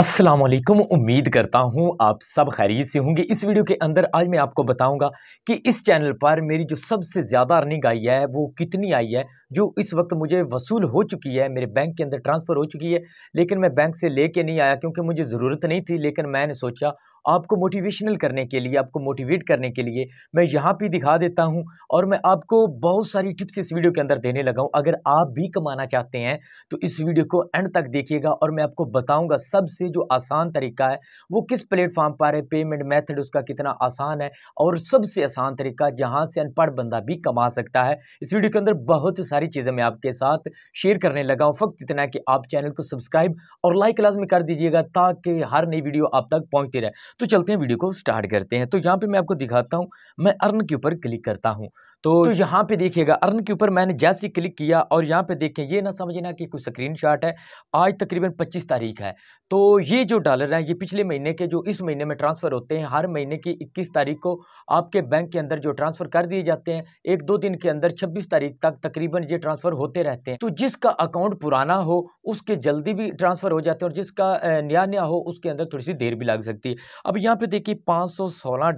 अस्सलाम वालेकुम उम्मीद करता हूँ आप सब खैरियत से होंगे इस वीडियो के अंदर आज मैं आपको बताऊंगा कि इस चैनल पर मेरी जो सबसे ज़्यादा अर्निंग आई है वो कितनी आई है जो इस वक्त मुझे वसूल हो चुकी है मेरे बैंक के अंदर ट्रांसफ़र हो चुकी है लेकिन मैं बैंक से ले नहीं आया क्योंकि मुझे ज़रूरत नहीं थी लेकिन मैंने सोचा आपको मोटिवेशनल करने के लिए आपको मोटिवेट करने के लिए मैं यहाँ पे दिखा देता हूँ और मैं आपको बहुत सारी टिप्स इस वीडियो के अंदर देने लगा हूँ अगर आप भी कमाना चाहते हैं तो इस वीडियो को एंड तक देखिएगा और मैं आपको बताऊँगा सबसे जो आसान तरीका है वो किस प्लेटफॉर्म पर है पेमेंट मैथड उसका कितना आसान है और सबसे आसान तरीका जहाँ से अनपढ़ बंदा भी कमा सकता है इस वीडियो के अंदर बहुत सारी चीज़ें मैं आपके साथ शेयर करने लगा हूँ फक्त इतना कि आप चैनल को सब्सक्राइब और लाइक लाजमी कर दीजिएगा ताकि हर नई वीडियो आप तक पहुँचती रहे तो चलते हैं वीडियो को स्टार्ट करते हैं तो यहाँ पर मैं आपको दिखाता हूँ मैं अर्न के ऊपर क्लिक करता हूँ तो, तो यहाँ पे देखिएगा अर्न के ऊपर मैंने जैसे क्लिक किया और यहाँ पे देखें ये ना समझना कि कुछ स्क्रीन है आज तकरीबन पच्चीस तारीख है तो ये जो डॉलर हैं ये पिछले महीने के जो इस महीने में ट्रांसफ़र होते हैं हर महीने की इक्कीस तारीख को आपके बैंक के अंदर जो ट्रांसफ़र कर दिए जाते हैं एक दो दिन के अंदर छब्बीस तारीख तक तकरीबन ये ट्रांसफ़र होते रहते हैं तो जिसका अकाउंट पुराना हो उसके जल्दी भी ट्रांसफ़र हो जाते हैं और जिसका नया नया हो उसके अंदर थोड़ी सी देर भी लग सकती है अब यहाँ पे देखिए पाँच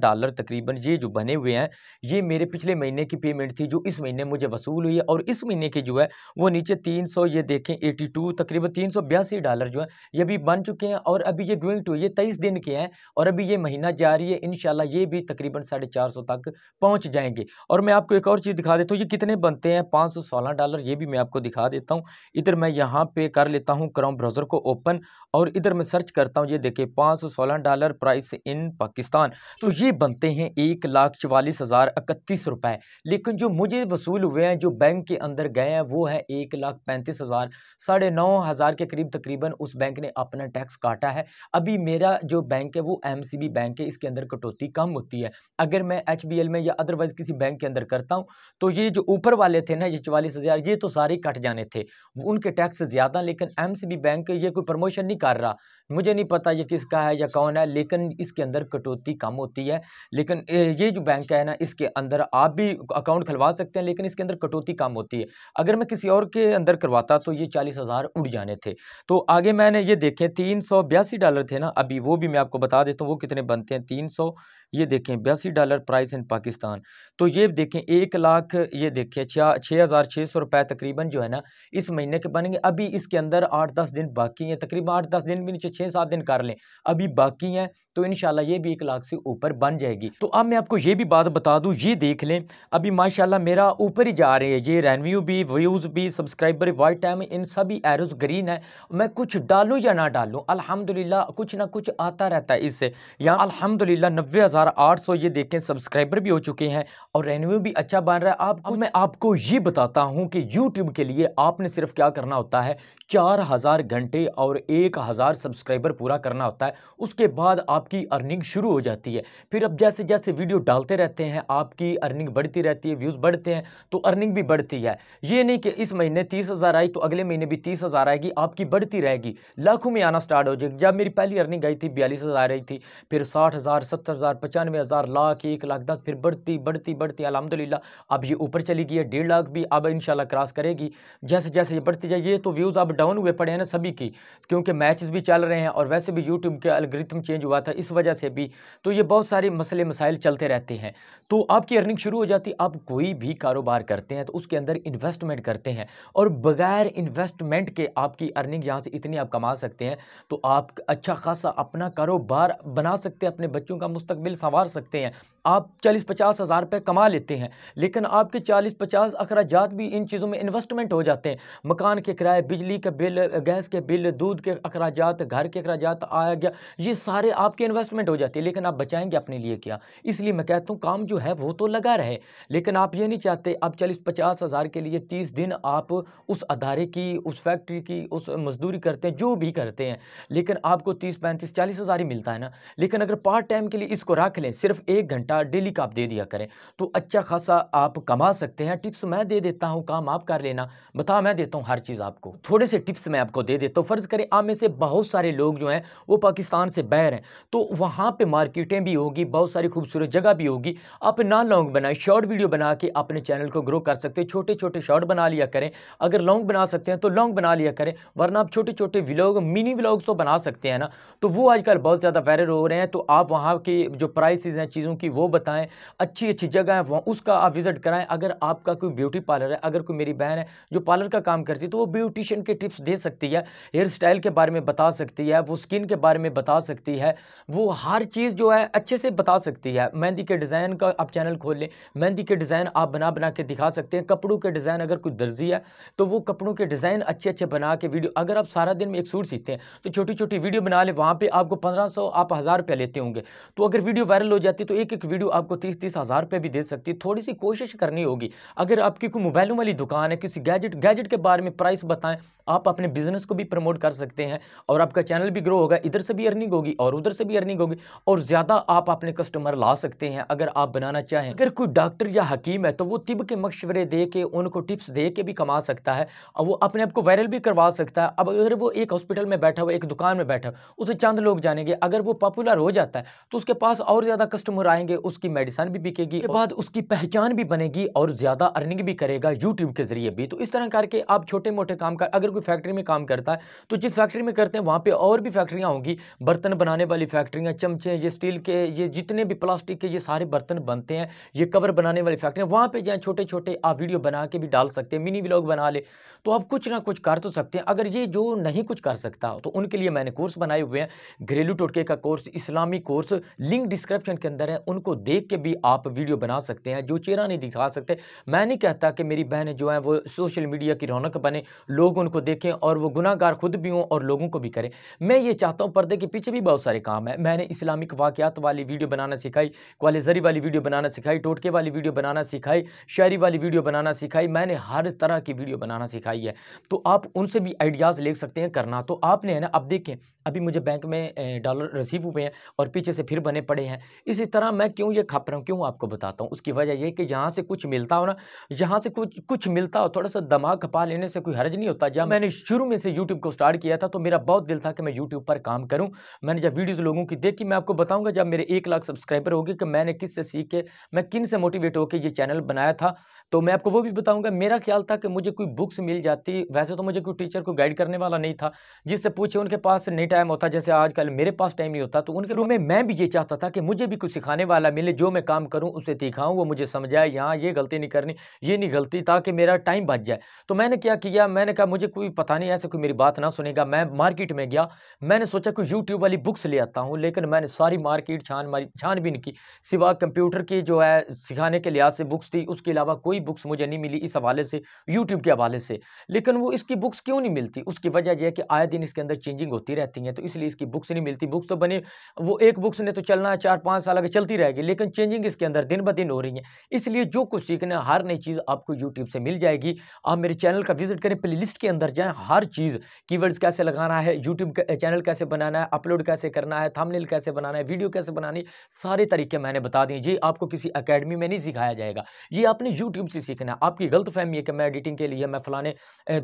डॉलर तकरीबन ये जो बने हुए हैं ये मेरे पिछले महीने की पेमेंट थी जो इस महीने मुझे वसूल हुई है और इस महीने की जो है वो नीचे तीन सौ ये देखें एटी टू तकरीबन तीन सौ बयासी डॉलर जो है ये भी बन चुके हैं और अभी ये गोइंग टू ये तेईस दिन के हैं और अभी ये महीना जारी है इन ये भी तकरीबन साढ़े चार सौ तक पहुँच जाएंगे और मैं आपको एक और चीज़ दिखा देता हूँ ये कितने बनते हैं पाँच सौ सोलह डॉलर ये भी मैं आपको दिखा देता हूँ इधर मैं यहाँ पे कर लेता हूँ क्रोम ब्राउज़र को ओपन और इधर मैं सर्च करता हूँ ये देखें पाँच सौ सोलह डॉलर प्राइस इन पाकिस्तान तो ये बनते हैं एक लाख चवालीस हज़ार इकतीस रुपए लेकिन जो मुझे वसूल हुए हैं जो बैंक के अंदर गए हैं वो है एक लाख पैंतीस हज़ार साढ़े नौ हज़ार के करीब तकरीबन उस बैंक ने अपना टैक्स काटा है अभी मेरा जो बैंक है वो एम सी बी बैंक है इसके अंदर कटौती कम होती है अगर मैं एच बी एल में या अदरवाइज़ किसी बैंक के अंदर करता हूँ तो ये जो ऊपर वाले थे ना ये चवालीस हज़ार ये तो सारे कट जाने थे उनके टैक्स ज़्यादा लेकिन एम सी बी बैंक ये कोई प्रमोशन नहीं कर रहा मुझे नहीं पता ये किसका है या कौन है लेकिन इसके अंदर कटौती कम होती है लेकिन ये जो बैंक है ना इसके अंदर आप भी अकाउंट खुलवा सकते हैं लेकिन इसके अंदर कटौती काम होती है अगर मैं किसी और के अंदर करवाता तो ये चालीस हज़ार उड़ जाने थे तो आगे मैंने ये देखे तीन सौ बयासी डॉलर थे ना अभी वो भी मैं आपको बता देता हूँ वो कितने बनते हैं तीन सौ ये देखें बयासी डॉलर प्राइस इन पाकिस्तान तो ये देखें एक लाख ये देखें छः हज़ार छः सौ रुपए तकरीबन जो है ना इस महीने के बनेंगे अभी इसके अंदर आठ दस दिन बाकी हैं तकरीबन आठ दस दिन भी नीचे छः सात दिन कर लें अभी बाकी हैं तो इन ये भी एक लाख से ऊपर बन जाएगी तो अब मैं आपको ये भी बात बता दूँ ये देख लें अभी माशाला मेरा ऊपर ही जा रहे हैं ये रेवन्यू भी व्यूज़ भी सब्सक्राइबर वाइट टाइम इन सभी एरोज ग्रीन है मैं कुछ डालूँ या ना डालूँ अलहमदिल्ला कुछ ना कुछ आता रहता है इससे यहाँ अलहमदिल्ला नब्बे हज़ार आठ सौ ये देखें सब्सक्राइबर भी हो चुके हैं और रेन्यू भी अच्छा बन रहा है आप अब मैं आपको ये बताता हूँ कि यूट्यूब के लिए आपने सिर्फ क्या करना होता है चार हज़ार घंटे और एक हज़ार सब्सक्राइबर पूरा करना होता है उसके बाद आपकी अर्निंग शुरू हो जाती है फिर अब जैसे जैसे वीडियो डालते रहते हैं आपकी अर्निंग बढ़ती रहती है व्यूज़ बढ़ते हैं तो अर्निंग भी बढ़ती है ये नहीं कि इस महीने तीस हज़ार आई तो अगले महीने भी तीस हज़ार आएगी आपकी बढ़ती रहेगी लाखों में आना स्टार्ट हो जाएगी जब मेरी पहली अर्निंग आई थी बयालीस हज़ार आई थी फिर साठ हज़ार सत्तर हज़ार पचानवे हज़ार लाख एक लाख दस फिर बढ़ती बढ़ती बढ़ती अलहमदिल्ला अब ये ऊपर चली गई है डेढ़ लाख भी अब इन क्रॉस करेगी जैसे जैसे ये बढ़ती जाए ये तो व्यूज़ अब डाउन हुए पड़े हैं ना सभी की क्योंकि मैचेस भी चल रहे हैं और वैसे भी यूट्यूब के अलग्रिथम चेंज हुआ था इस वजह से भी तो ये बहुत सारे मसले मसाइल चलते रहते हैं तो आपकी अर्निंग शुरू हो जाती आप कोई भी कारोबार करते हैं तो उसके अंदर इन्वेस्टमेंट करते हैं और बगैर इन्वेस्टमेंट के आपकी अर्निंग यहाँ से इतनी आप कमा सकते हैं तो आप अच्छा खासा अपना कारोबार बना सकते हैं अपने बच्चों का मुस्तबिल सवार सकते हैं आप चालीस पचास हज़ार रुपये कमा लेते हैं लेकिन आपके चालीस पचास अखराज भी इन चीज़ों में इन्वेस्टमेंट हो जाते हैं मकान के किराए बिजली के बिल गैस के बिल दूध के अखराज घर के अखराज आया गया ये सारे आपके इन्वेस्टमेंट हो जाते हैं लेकिन आप बचाएंगे अपने लिए क्या इसलिए मैं कहता हूँ काम जो है वो तो लगा रहे लेकिन आप ये नहीं चाहते आप चालीस पचास हज़ार के लिए तीस दिन आप उस अदारे की उस फैक्ट्री की उस मजदूरी करते हैं जो भी करते हैं लेकिन आपको तीस पैंतीस चालीस हज़ार ही मिलता है ना लेकिन अगर पार्ट टाइम के लिए इसको रख लें सिर्फ एक घंटा घंटा डेली का आप दे दिया करें तो अच्छा खासा आप कमा सकते हैं टिप्स मैं दे देता हूँ काम आप कर लेना बता मैं देता हूँ हर चीज़ आपको थोड़े से टिप्स मैं आपको दे देता हूँ फ़र्ज़ करें आप में से बहुत सारे लोग जो हैं वो पाकिस्तान से बाहर हैं तो वहाँ पर मार्केटें भी होगी बहुत सारी खूबसूरत जगह भी होगी आप ना लॉन्ग बनाए शॉर्ट वीडियो बना के अपने चैनल को ग्रो कर सकते हैं छोटे छोटे शॉर्ट बना लिया करें अगर लॉन्ग बना सकते हैं तो लॉन्ग बना लिया करें वरना आप छोटे छोटे व्लॉग मिनी व्लॉग तो बना सकते हैं ना तो वो आजकल बहुत ज़्यादा वायरल हो रहे हैं तो आप वहाँ की जो प्राइसेस हैं चीज़ों की वो वो बताएं अच्छी अच्छी जगह है वहाँ उसका आप विज़िट कराएं अगर आपका कोई ब्यूटी पार्लर है अगर कोई मेरी बहन है जो पार्लर का काम करती है तो वो ब्यूटिशियन के टिप्स दे सकती है हेयर स्टाइल के बारे में बता सकती है वो स्किन के बारे में बता सकती है वो हर चीज़ जो है अच्छे से बता सकती है मेहंदी के डिज़ाइन का आप चैनल खोल लें मेहंदी के डिज़ाइन आप बना बना के दिखा सकते हैं कपड़ों के डिज़ाइन अगर कोई दर्जी है तो वो कपड़ों के डिज़ाइन अच्छे अच्छे बना के वीडियो अगर आप सारा दिन में एक सूट सीखते हैं तो छोटी छोटी वीडियो बना लें वहाँ पर आपको पंद्रह आप हज़ार रुपया लेते होंगे तो अगर वीडियो वायरल हो जाती है तो एक एक वीडियो आपको तीस तीस हज़ार रुपये भी दे सकती है थोड़ी सी कोशिश करनी होगी अगर आपकी कोई मोबाइलों वाली दुकान है किसी गैजेट गैजेट के बारे में प्राइस बताएं आप अपने बिजनेस को भी प्रमोट कर सकते हैं और आपका चैनल भी ग्रो होगा इधर से भी अर्निंग होगी और उधर से भी अर्निंग होगी और ज़्यादा आप अपने कस्टमर ला सकते हैं अगर आप बनाना चाहें अगर कोई डॉक्टर या हकीम है तो वो तिब के मशवरे दे के उनको टिप्स दे के भी कमा सकता है और वो अपने आप को वायरल भी करवा सकता है अब अगर वो एक हॉस्पिटल में बैठा हुआ एक दुकान में बैठा हुआ उसे चंद लोग जानेंगे अगर वो पॉपुलर हो जाता है तो उसके पास और ज़्यादा कस्टमर आएंगे उसकी मेडिसन भी बिकेगी के बाद उसकी पहचान भी बनेगी और ज़्यादा अर्निंग भी करेगा यूट्यूब के ज़रिए भी तो इस तरह करके आप छोटे मोटे काम कर अगर कोई फैक्ट्री में काम करता है तो जिस फैक्ट्री में करते हैं वहां पर और भी फैक्ट्रियां होंगी बर्तन बनाने वाली फैक्ट्रियां चमचे ये स्टील के ये जितने भी प्लास्टिक के ये सारे बर्तन बनते हैं ये कवर बनाने वाली फैक्ट्री वहां पर जाएँ छोटे छोटे आप वीडियो बना के भी डाल सकते हैं मिनी व्लॉग बना ले तो आप कुछ ना कुछ कर तो सकते हैं अगर ये जो नहीं कुछ कर सकता तो उनके लिए मैंने कोर्स बनाए हुए हैं घरेलू टोटके का कोर्स इस्लामी कोर्स लिंक डिस्क्रिप्शन के अंदर है उनको को देख के भी आप वीडियो बना सकते हैं जो चेहरा नहीं दिखा सकते मैं नहीं कहता कि मेरी बहनें जो हैं वो सोशल मीडिया की रौनक बने लोग उनको देखें और वो गुनाहगार खुद भी हों और लोगों को भी करें मैं ये चाहता हूँ पर्दे के पीछे भी बहुत सारे काम है मैंने इस्लामिक वाक़ात वाली वीडियो बनाना सिखाई क्वाले जरी वाली वीडियो बनाना सिखाई टोटके वाली वीडियो बनाना सिखाई शायरी वाली वीडियो बनाना सिखाई मैंने हर तरह की वीडियो बनाना सिखाई है तो आप उनसे भी आइडियाज़ ले सकते हैं करना तो आपने है ना अब देखें अभी मुझे बैंक में डॉलर रिसीव हुए हैं और पीछे से फिर बने पड़े हैं इसी तरह मैं क्यों ये खप रहा हूँ क्यों आपको बताता हूँ उसकी वजह यह कि यहाँ से कुछ मिलता हो ना यहाँ से कुछ कुछ मिलता हो थोड़ा सा दिमाग खपा लेने से कोई हर्ज नहीं होता जब मैंने शुरू में से यूट्यूब को स्टार्ट किया था तो मेरा बहुत दिल था कि मैं यूट्यूब पर काम करूँ मैंने जब वीडियोज़ लोगों की देखी मैं आपको बताऊँगा जब मेरे एक लाख सब्सक्राइबर होगी कि मैंने किस से सीख के मैं किन से मोटिवेट होकर ये चैनल बनाया था तो मैं आपको वो भी बताऊँगा मेरा ख्याल था कि मुझे कोई बुक्स मिल जाती वैसे तो मुझे कोई टीचर को गाइड करने वाला नहीं था जिससे पूछे उनके पास नेट टाइम होता जैसे आजकल मेरे पास टाइम नहीं होता तो उनके रूम में मैं भी ये चाहता था कि मुझे भी कुछ सिखाने वाला मिले जो मैं काम करूँ उसे दिखाऊँ वो मुझे समझाए यहाँ ये गलती नहीं करनी ये नहीं गलती ताकि मेरा टाइम बच जाए तो मैंने क्या किया मैंने कहा मुझे कोई पता नहीं ऐसे कोई मेरी बात ना सुनेगा मैं मार्केट में गया मैंने सोचा कोई यूट्यूब वाली बुक्स ले आता हूँ लेकिन मैंने सारी मार्केट छान मारी छानबीन की सिवा कंप्यूटर की जो है सिखाने के लिहाज से बुक्स थी उसके अलावा कोई बुक्स मुझे नहीं मिली इस हवाले से यूट्यूब के हवाले से लेकिन वो इसकी बुक्स क्यों नहीं मिलती उसकी वजह यह है कि आए दिन इसके अंदर चेंजिंग होती रहती होती हैं तो इसलिए इसकी बुक्स नहीं मिलती बुक्स तो बनी वो एक बुक्स ने तो चलना है चार पाँच साल आगे चलती रहेगी लेकिन चेंजिंग इसके अंदर दिन ब दिन हो रही है इसलिए जो कुछ सीखना हर नई चीज़ आपको यूट्यूब से मिल जाएगी आप मेरे चैनल का विजिट करें प्ले के अंदर जाएँ हर चीज़ की कैसे लगाना है यूट्यूब चैनल कैसे बनाना है अपलोड कैसे करना है थंबनेल कैसे बनाना है वीडियो कैसे बनानी सारे तरीके मैंने बता दिए जी आपको किसी अकेडमी में नहीं सिखाया जाएगा ये आपने यूट्यूब से सीखना है आपकी गलत फहमी है कि मैं एडिटिंग के लिए मैं फलाने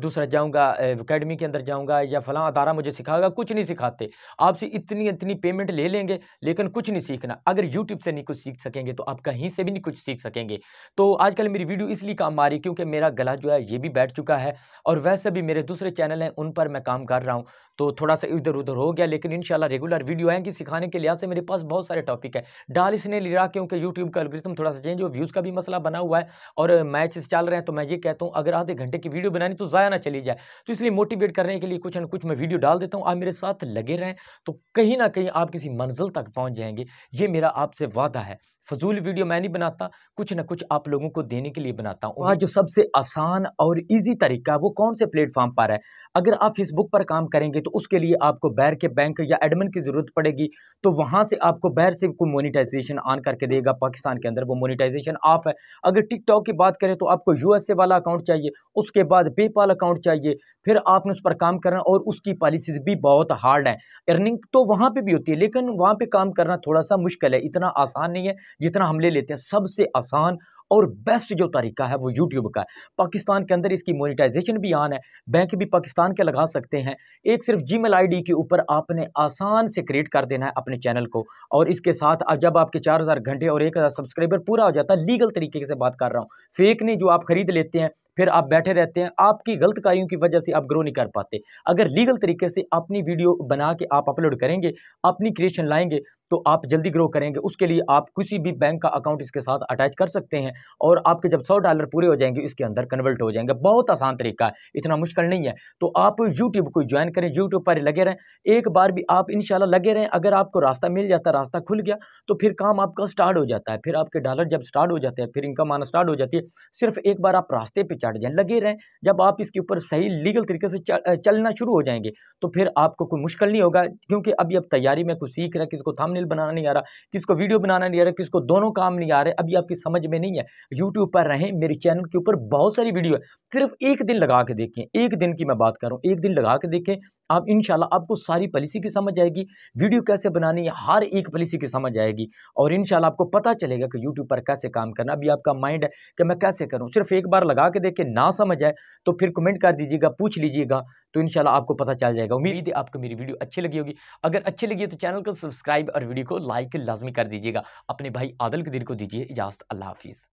दूसरा जाऊंगा अकेडमी के अंदर जाऊंगा या फलां अदारा मुझे सिखाएगा कुछ नहीं सिखाते आपसे इतनी इतनी पेमेंट ले लेंगे लेकिन कुछ नहीं सीखना अगर यूट्यूब से नहीं कुछ सीख सकेंगे तो आप कहीं से भी नहीं कुछ सीख सकेंगे तो आजकल मेरी वीडियो इसलिए काम आ रही क्योंकि मेरा गला जो है ये भी बैठ चुका है और वैसे भी मेरे दूसरे चैनल हैं उन पर मैं काम कर रहा हूँ तो थोड़ा सा इधर उधर हो गया लेकिन इन रेगुलर वीडियो आएंगी सिखाने के लिहाज से मेरे पास बहुत सारे टॉपिक है डाल इसने लिया क्योंकि यूट्यूब का अलग्रिथम थोड़ा सा चेंज हो व्यूज़ का भी मसला बना हुआ है और मैच चल रहे हैं तो मैं ये कहता हूँ अगर आधे घंटे की वीडियो बनानी तो ज़्यादा ना चली जाए तो इसलिए मोटिवेट करने के लिए कुछ ना कुछ मैं वीडियो डाल देता हूँ आप मेरे साथ साथ लगे रहें तो कहीं ना कहीं आप किसी मंजिल तक पहुंच जाएंगे ये मेरा आपसे वादा है फजूल वीडियो मैं नहीं बनाता कुछ ना कुछ आप लोगों को देने के लिए बनाता हूँ वहाँ जो सबसे आसान और ईजी तरीका है वो कौन से प्लेटफॉर्म पर है अगर आप फेसबुक पर काम करेंगे तो उसके लिए आपको बैर के बैंक या एडमिन की ज़रूरत पड़ेगी तो वहाँ से आपको बैर से कोई मोनिटाइजेशन ऑन करके देगा पाकिस्तान के अंदर वो मोनिटाइजेशन ऑफ है अगर टिकटॉक की बात करें तो आपको यू वाला अकाउंट चाहिए उसके बाद पेपाल अकाउंट चाहिए फिर आपने उस पर काम करना और उसकी पॉलिसीज भी बहुत हार्ड है अर्निंग तो वहाँ पर भी होती है लेकिन वहाँ पर काम करना थोड़ा सा मुश्किल है इतना आसान नहीं है जितना हम ले लेते हैं सबसे आसान और बेस्ट जो तरीका है वो यूट्यूब का है पाकिस्तान के अंदर इसकी मोनिटाइजेशन भी आन है बैंक भी पाकिस्तान के लगा सकते हैं एक सिर्फ जी मेल के ऊपर आपने आसान से क्रिएट कर देना है अपने चैनल को और इसके साथ अब जब आपके चार हज़ार घंटे और एक हज़ार सब्सक्राइबर पूरा हो जाता है लीगल तरीके से बात कर रहा हूँ फेक नहीं जो आप खरीद लेते हैं फिर आप बैठे रहते हैं आपकी गलत कार्यों की वजह से आप ग्रो नहीं कर पाते अगर लीगल तरीके से अपनी वीडियो बना के आप अपलोड करेंगे अपनी क्रिएशन लाएंगे तो आप जल्दी ग्रो करेंगे उसके लिए आप किसी भी बैंक का अकाउंट इसके साथ अटैच कर सकते हैं और आपके जब सौ डॉलर पूरे हो जाएंगे इसके अंदर कन्वर्ट हो जाएंगे बहुत आसान तरीका है इतना मुश्किल नहीं है तो आप यूट्यूब को ज्वाइन करें यूट्यूब पर लगे रहें एक बार भी आप इन लगे रहें अगर आपको रास्ता मिल जाता रास्ता खुल गया तो फिर काम आपका स्टार्ट हो जाता है फिर आपके डॉलर जब स्टार्ट हो जाते हैं फिर इनकम आना स्टार्ट हो जाती है सिर्फ एक बार आप रास्ते पर चढ़ जाएँ लगे रहें जब आप इसके ऊपर सही लीगल तरीके से चलना शुरू हो जाएंगे तो फिर आपको कोई मुश्किल नहीं होगा क्योंकि अभी अब तैयारी में कुछ सीख रहे हैं किसी को थामने थंबनेल बनाना नहीं आ रहा किसको वीडियो बनाना नहीं आ रहा किसको दोनों काम नहीं आ रहे अभी आपकी समझ में नहीं है यूट्यूब पर रहें मेरे चैनल के ऊपर बहुत सारी वीडियो है सिर्फ एक दिन लगा के देखें एक दिन की मैं बात करूँ एक दिन लगा के देखें आप इन आपको सारी पॉलिसी की समझ आएगी वीडियो कैसे बनानी है हर एक पॉलिसी की समझ आएगी और इन आपको पता चलेगा कि यूट्यूब पर कैसे काम करना अभी आपका माइंड है कि मैं कैसे करूँ सिर्फ एक बार लगा के देखे ना समझ आए तो फिर कमेंट कर दीजिएगा पूछ लीजिएगा तो इन आपको पता चल जाएगा उम्मीद है आपको मेरी वीडियो अच्छी लगी होगी अगर अच्छी लगी तो चैनल को सब्सक्राइब और वीडियो को लाइक लाजमी कर दीजिएगा अपने भाई आदल के दिल को दीजिए इजाज़त अल्लाह हाफिज़